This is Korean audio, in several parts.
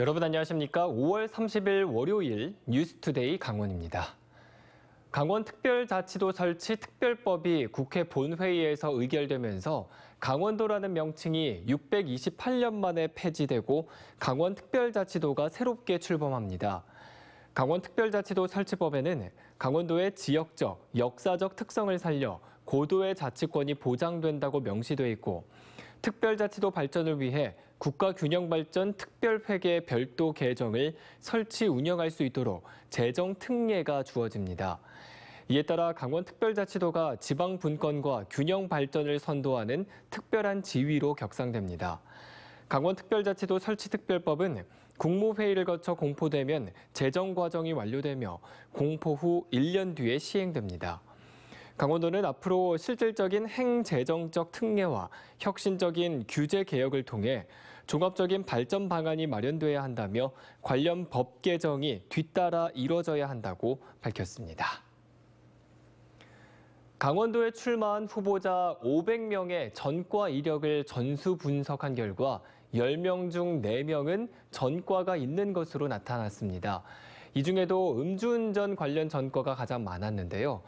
여러분 안녕하십니까? 5월 30일 월요일 뉴스투데이 강원입니다. 강원특별자치도 설치 특별법이 국회 본회의에서 의결되면서 강원도라는 명칭이 628년 만에 폐지되고 강원특별자치도가 새롭게 출범합니다. 강원특별자치도 설치법에는 강원도의 지역적, 역사적 특성을 살려 고도의 자치권이 보장된다고 명시돼 있고 특별자치도 발전을 위해 국가균형발전 특별회계 별도 계정을 설치 운영할 수 있도록 재정 특례가 주어집니다. 이에 따라 강원특별자치도가 지방 분권과 균형 발전을 선도하는 특별한 지위로 격상됩니다. 강원특별자치도 설치특별법은 국무회의를 거쳐 공포되면 재정 과정이 완료되며 공포 후 1년 뒤에 시행됩니다. 강원도는 앞으로 실질적인 행재정적 특례와 혁신적인 규제 개혁을 통해 종합적인 발전 방안이 마련돼야 한다며 관련 법 개정이 뒤따라 이뤄져야 한다고 밝혔습니다. 강원도에 출마한 후보자 500명의 전과 이력을 전수 분석한 결과 10명 중 4명은 전과가 있는 것으로 나타났습니다. 이 중에도 음주운전 관련 전과가 가장 많았는데요.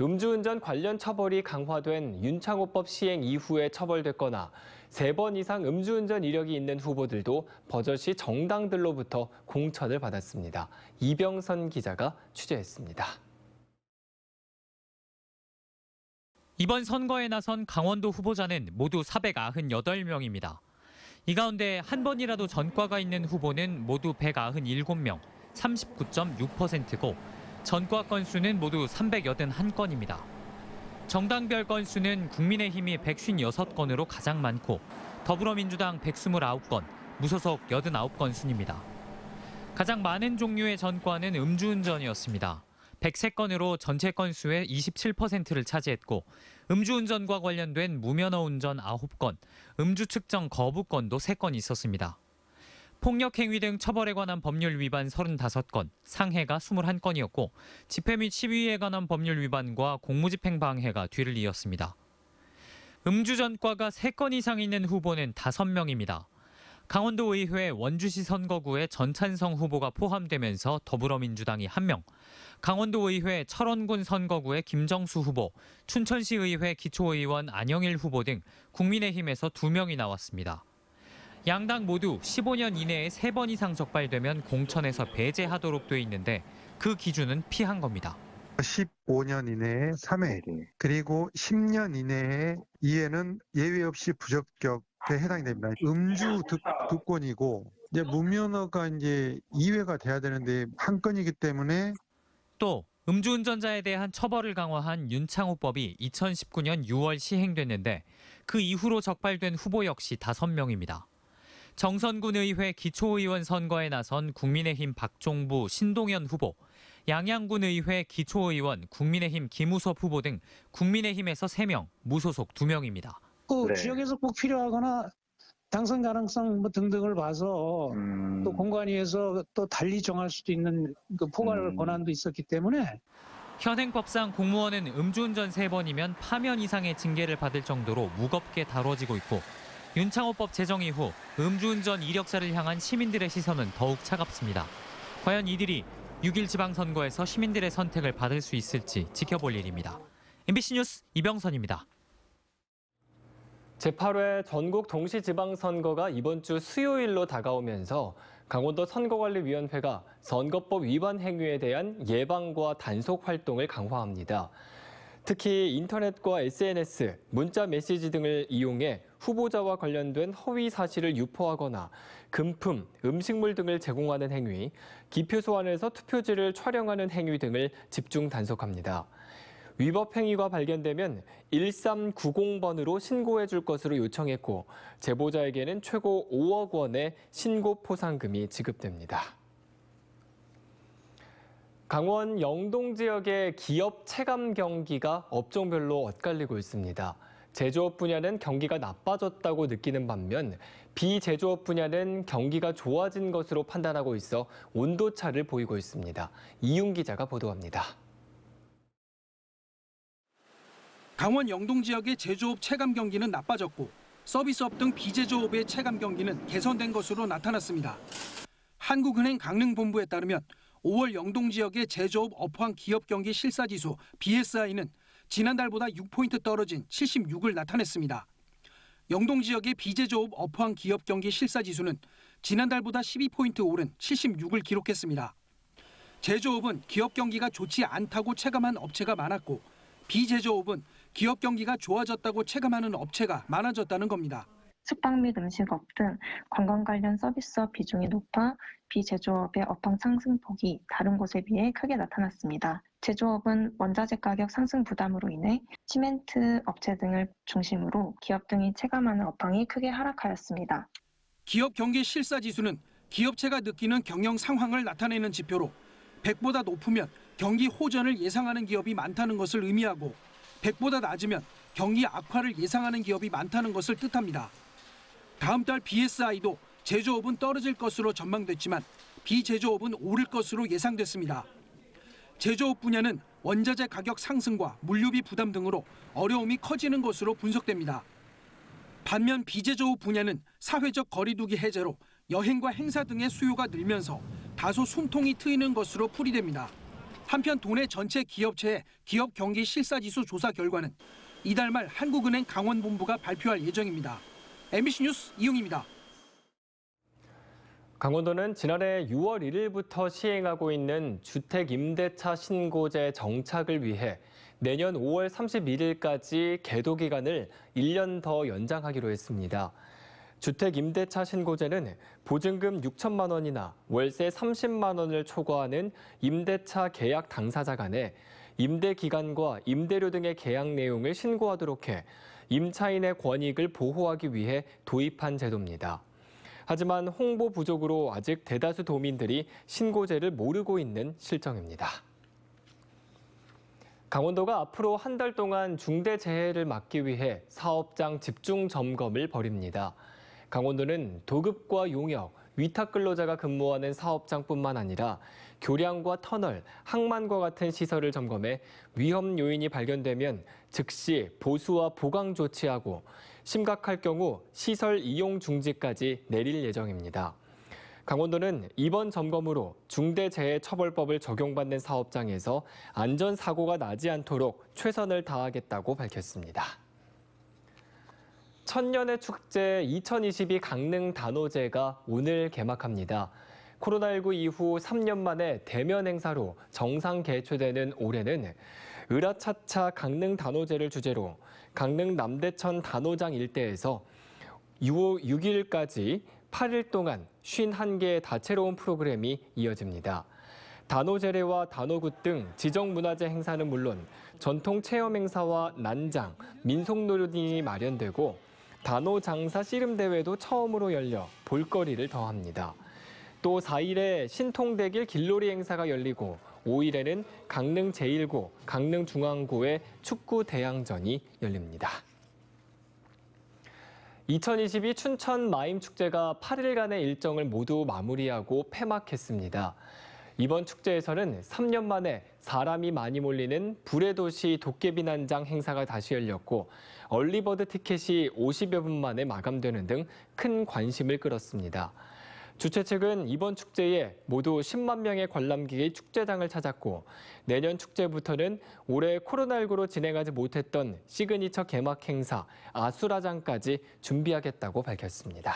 음주운전 관련 처벌이 강화된 윤창호법 시행 이후에 처벌됐거나 세번 이상 음주운전 이력이 있는 후보들도 버젓이 정당들로부터 공천을 받았습니다. 이병선 기자가 취재했습니다. 이번 선거에 나선 강원도 후보자는 모두 498명입니다. 이 가운데 한 번이라도 전과가 있는 후보는 모두 197명, 39.6%고 전과 건수는 모두 381건입니다. 정당별 건수는 국민의힘이 156건으로 가장 많고 더불어민주당 129건, 무소속 89건 순입니다. 가장 많은 종류의 전과는 음주운전이었습니다. 103건으로 전체 건수의 27%를 차지했고 음주운전과 관련된 무면허 운전 9건, 음주 측정 거부 건도 3건 있었습니다. 폭력 행위 등 처벌에 관한 법률 위반 35건, 상해가 21건이었고 집회 및 시위에 관한 법률 위반과 공무집행 방해가 뒤를 이었습니다. 음주 전과가 3건 이상 있는 후보는 5명입니다. 강원도의회 원주시 선거구에 전찬성 후보가 포함되면서 더불어민주당이 1명, 강원도의회 철원군 선거구에 김정수 후보, 춘천시의회 기초의원 안영일 후보 등 국민의힘에서 2명이 나왔습니다. 양당 모두 15년 이내에 3번 이상 적발되면 공천에서 배제하도록 돼 있는데 그 기준은 피한 겁니다. 15년 이내에 3회 그리고 10년 이내에 이회는 예외 없이 부적격에 해당이 됩니다. 음주 득, 득권이고 이제 무면허가 이제 2회가 돼야 되는데 한 건이기 때문에 또 음주운전자에 대한 처벌을 강화한 윤창호법이 2019년 6월 시행됐는데 그 이후로 적발된 후보 역시 5명입니다. 정선군의회 기초의원 선거에 나선 국민의힘 박종부, 신동현 후보, 양양군의회 기초의원 국민의힘 김우섭 후보 등 국민의힘에서 3명, 무소속 2명입니다. 그 네. 지역에서 꼭 필요하거나 당선 가능성 뭐 등등을 봐서 음... 또 공관위에서 또 달리 정할 수도 있는 그 포괄 음... 권한도 있었기 때문에 현행법상 공무원은 음주운전 3번이면 파면 이상의 징계를 받을 정도로 무겁게 다뤄지고 있고 윤창호법 제정 이후 음주운전 이력자를 향한 시민들의 시선은 더욱 차갑습니다. 과연 이들이 6일 지방선거에서 시민들의 선택을 받을 수 있을지 지켜볼 일입니다. MBC 뉴스 이병선입니다. 제8회 전국 동시지방선거가 이번 주 수요일로 다가오면서 강원도 선거관리위원회가 선거법 위반 행위에 대한 예방과 단속 활동을 강화합니다. 특히 인터넷과 SNS, 문자 메시지 등을 이용해 후보자와 관련된 허위 사실을 유포하거나 금품, 음식물 등을 제공하는 행위, 기표소 안에서 투표지를 촬영하는 행위 등을 집중 단속합니다. 위법 행위가 발견되면 1390번으로 신고해 줄 것으로 요청했고 제보자에게는 최고 5억 원의 신고 포상금이 지급됩니다. 강원 영동 지역의 기업 체감 경기가 업종별로 엇갈리고 있습니다. 제조업 분야는 경기가 나빠졌다고 느끼는 반면 비제조업 분야는 경기가 좋아진 것으로 판단하고 있어 온도차를 보이고 있습니다. 이윤 기자가 보도합니다. 강원 영동 지역의 제조업 체감 경기는 나빠졌고 서비스업 등 비제조업의 체감 경기는 개선된 것으로 나타났습니다. 한국은행 강릉본부에 따르면 5월 영동 지역의 제조업 업황 기업 경기 실사지수 BSI는 지난달보다 6포인트 떨어진 76을 나타냈습니다. 영동 지역의 비제조업 업황 기업 경기 실사 지수는 지난달보다 12포인트 오른 76을 기록했습니다. 제조업은 기업 경기가 좋지 않다고 체감한 업체가 많았고 비제조업은 기업 경기가 좋아졌다고 체감하는 업체가 많아졌다는 겁니다. 숙박 및 음식업 등 관광 관련 서비스업 비중이 높아 비제조업의 업황 상승폭이 다른 곳에 비해 크게 나타났습니다. 제조업은 원자재 가격 상승 부담으로 인해 시멘트 업체 등을 중심으로 기업 등이 체감하는 업황이 크게 하락하였습니다. 기업 경기 실사 지수는 기업체가 느끼는 경영 상황을 나타내는 지표로 100보다 높으면 경기 호전을 예상하는 기업이 많다는 것을 의미하고 100보다 낮으면 경기 악화를 예상하는 기업이 많다는 것을 뜻합니다. 다음 달 BSI도 제조업은 떨어질 것으로 전망됐지만 비제조업은 오를 것으로 예상됐습니다. 제조업 분야는 원자재 가격 상승과 물류비 부담 등으로 어려움이 커지는 것으로 분석됩니다. 반면 비제조업 분야는 사회적 거리두기 해제로 여행과 행사 등의 수요가 늘면서 다소 숨통이 트이는 것으로 풀이됩니다. 한편 도내 전체 기업체의 기업 경기 실사지수 조사 결과는 이달 말 한국은행 강원본부가 발표할 예정입니다. MBC 뉴스 이용입니다. 강원도는 지난해 6월 1일부터 시행하고 있는 주택임대차 신고제 정착을 위해 내년 5월 31일까지 개도 기간을 1년 더 연장하기로 했습니다. 주택임대차 신고제는 보증금 6천만 원이나 월세 30만 원을 초과하는 임대차 계약 당사자 간에 임대 기간과 임대료 등의 계약 내용을 신고하도록 해 임차인의 권익을 보호하기 위해 도입한 제도입니다. 하지만 홍보 부족으로 아직 대다수 도민들이 신고제를 모르고 있는 실정입니다. 강원도가 앞으로 한 달 동안 중대재해를 막기 위해 사업장 집중 점검을 벌입니다. 강원도는 도급과 용역, 위탁 근로자가 근무하는 사업장뿐만 아니라 교량과 터널, 항만과 같은 시설을 점검해 위험 요인이 발견되면 즉시 보수와 보강 조치하고 심각할 경우 시설 이용 중지까지 내릴 예정입니다. 강원도는 이번 점검으로 중대재해처벌법을 적용받는 사업장에서 안전사고가 나지 않도록 최선을 다하겠다고 밝혔습니다. 천년의 축제 2022 강릉 단오제가 오늘 개막합니다. 코로나19 이후 3년 만에 대면 행사로 정상 개최되는 올해는 으라차차 강릉 단오제를 주제로 강릉 남대천 단오장 일대에서 6월 6일까지 8일 동안 51개의 다채로운 프로그램이 이어집니다. 단오제례와 단오굿 등 지정문화재 행사는 물론 전통 체험 행사와 난장, 민속놀이이 마련되고 단오 장사 씨름 대회도 처음으로 열려 볼거리를 더합니다. 또 4일에 신통대길 길놀이 행사가 열리고 5일에는 강릉 제1구, 강릉 중앙구의 축구 대항전이 열립니다. 2022 춘천 마임축제가 8일간의 일정을 모두 마무리하고 폐막했습니다. 이번 축제에서는 3년 만에 사람이 많이 몰리는 불의 도시 도깨비난장 행사가 다시 열렸고 얼리버드 티켓이 50여 분 만에 마감되는 등 큰 관심을 끌었습니다. 주최 측은 이번 축제에 모두 10만 명의 관람객이 축제장을 찾았고 내년 축제부터는 올해 코로나19로 진행하지 못했던 시그니처 개막 행사 아수라장까지 준비하겠다고 밝혔습니다.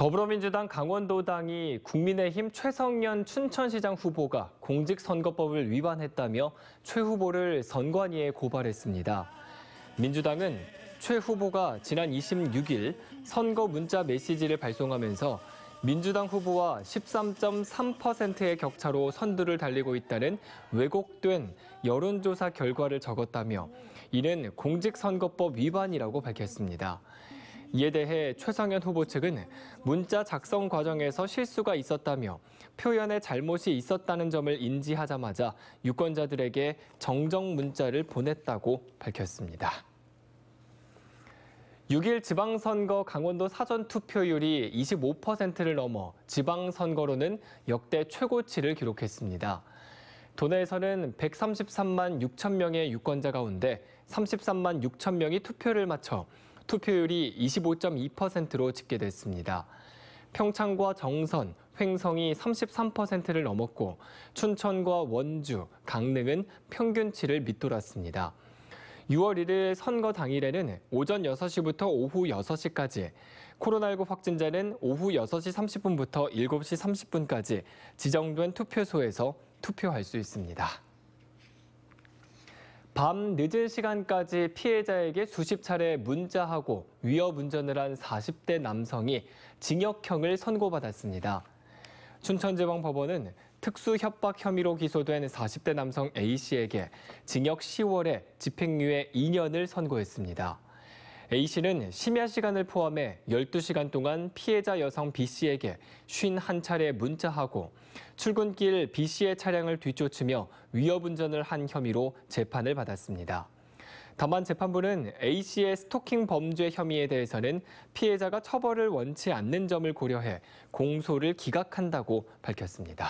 더불어민주당 강원도당이 국민의힘 최성년 춘천시장 후보가 공직선거법을 위반했다며 최 후보를 선관위에 고발했습니다. 민주당은 최 후보가 지난 26일 선거 문자 메시지를 발송하면서 민주당 후보와 13.3%의 격차로 선두를 달리고 있다는 왜곡된 여론조사 결과를 적었다며 이는 공직선거법 위반이라고 밝혔습니다. 이에 대해 최상현 후보 측은 문자 작성 과정에서 실수가 있었다며 표현에 잘못이 있었다는 점을 인지하자마자 유권자들에게 정정 문자를 보냈다고 밝혔습니다. 6일 지방선거 강원도 사전투표율이 25%를 넘어 지방선거로는 역대 최고치를 기록했습니다. 도내에서는 133만 6천 명의 유권자 가운데 33만 6천 명이 투표를 마쳐 투표율이 25.2%로 집계됐습니다. 평창과 정선, 횡성이 33%를 넘었고 춘천과 원주, 강릉은 평균치를 밑돌았습니다. 6월 1일 선거 당일에는 오전 6시부터 오후 6시까지, 코로나19 확진자는 오후 6시 30분부터 7시 30분까지 지정된 투표소에서 투표할 수 있습니다. 밤 늦은 시간까지 피해자에게 수십 차례 문자하고 위협 운전을 한 40대 남성이 징역형을 선고받았습니다. 춘천지방법원은 특수 협박 혐의로 기소된 40대 남성 A씨에게 징역 10월에 집행유예 2년을 선고했습니다. A씨는 심야 시간을 포함해 12시간 동안 피해자 여성 B씨에게 51차례 문자하고 출근길 B씨의 차량을 뒤쫓으며 위협운전을 한 혐의로 재판을 받았습니다. 다만 재판부는 A씨의 스토킹 범죄 혐의에 대해서는 피해자가 처벌을 원치 않는 점을 고려해 공소를 기각한다고 밝혔습니다.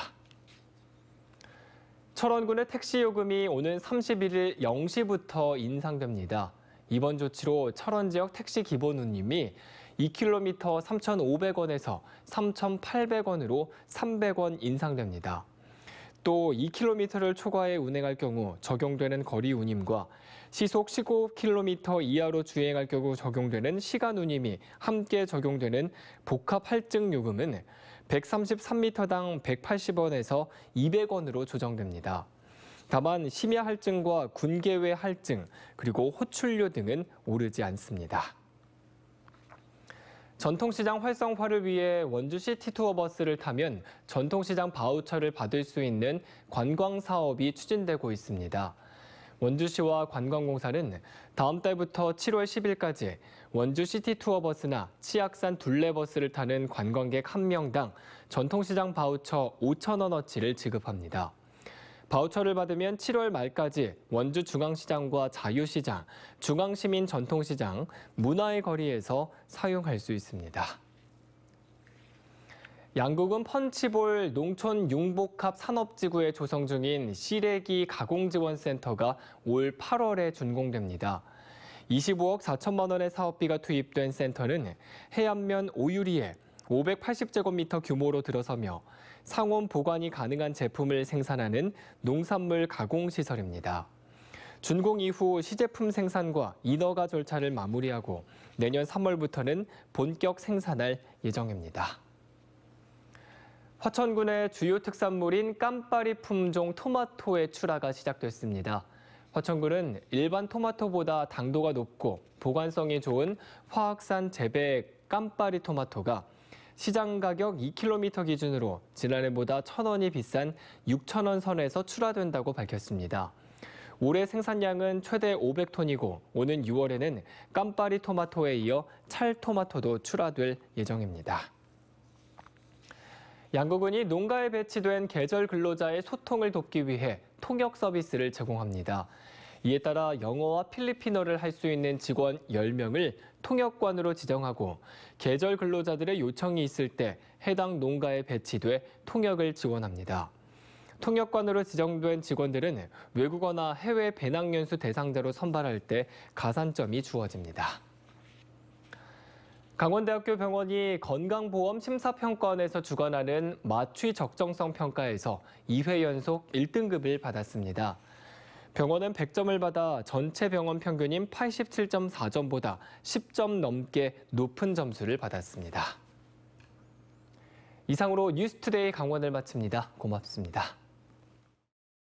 철원군의 택시 요금이 오는 31일 0시부터 인상됩니다. 이번 조치로 철원 지역 택시 기본 운임이 2km 3,500원에서 3,800원으로 300원 인상됩니다. 또 2km를 초과해 운행할 경우 적용되는 거리 운임과 시속 19km 이하로 주행할 경우 적용되는 시간 운임이 함께 적용되는 복합 할증 요금은 133m당 180원에서 200원으로 조정됩니다. 다만 심야할증과 군계외 할증, 그리고 호출료 등은 오르지 않습니다. 전통시장 활성화를 위해 원주시 티투어 버스를 타면 전통시장 바우처를 받을 수 있는 관광 사업이 추진되고 있습니다. 원주시와 관광공사는 다음 달부터 7월 10일까지 원주 시티투어버스나 치악산 둘레버스를 타는 관광객 1명당 전통시장 바우처 5천원어치를 지급합니다. 바우처를 받으면 7월 말까지 원주 중앙시장과 자유시장, 중앙시민 전통시장, 문화의 거리에서 사용할 수 있습니다. 양국은 펀치볼 농촌 융복합 산업지구에 조성 중인 시래기 가공지원센터가 올 8월에 준공됩니다. 25억 4천만 원의 사업비가 투입된 센터는 해안면 오유리에 580제곱미터 규모로 들어서며 상온 보관이 가능한 제품을 생산하는 농산물 가공시설입니다. 준공 이후 시제품 생산과 인허가 절차를 마무리하고 내년 3월부터는 본격 생산할 예정입니다. 화천군의 주요 특산물인 깜파리 품종 토마토의 출하가 시작됐습니다. 화천군은 일반 토마토보다 당도가 높고 보관성이 좋은 화학산 재배 깜파리 토마토가 시장 가격 2km 기준으로 지난해보다 1,000원이 비싼 6,000원 선에서 출하된다고 밝혔습니다. 올해 생산량은 최대 500톤이고 오는 6월에는 깜파리 토마토에 이어 찰 토마토도 출하될 예정입니다. 양국은이 농가에 배치된 계절 근로자의 소통을 돕기 위해 통역 서비스를 제공합니다. 이에 따라 영어와 필리핀어를 할 수 있는 직원 10명을 통역관으로 지정하고 계절 근로자들의 요청이 있을 때 해당 농가에 배치돼 통역을 지원합니다. 통역관으로 지정된 직원들은 외국어나 해외 배낭연수 대상자로 선발할 때 가산점이 주어집니다. 강원대학교 병원이 건강보험 심사평가원에서 주관하는 마취 적정성 평가에서 2회 연속 1등급을 받았습니다. 병원은 100점을 받아 전체 병원 평균인 87.4점보다 10점 넘게 높은 점수를 받았습니다. 이상으로 뉴스투데이 강원을 마칩니다. 고맙습니다.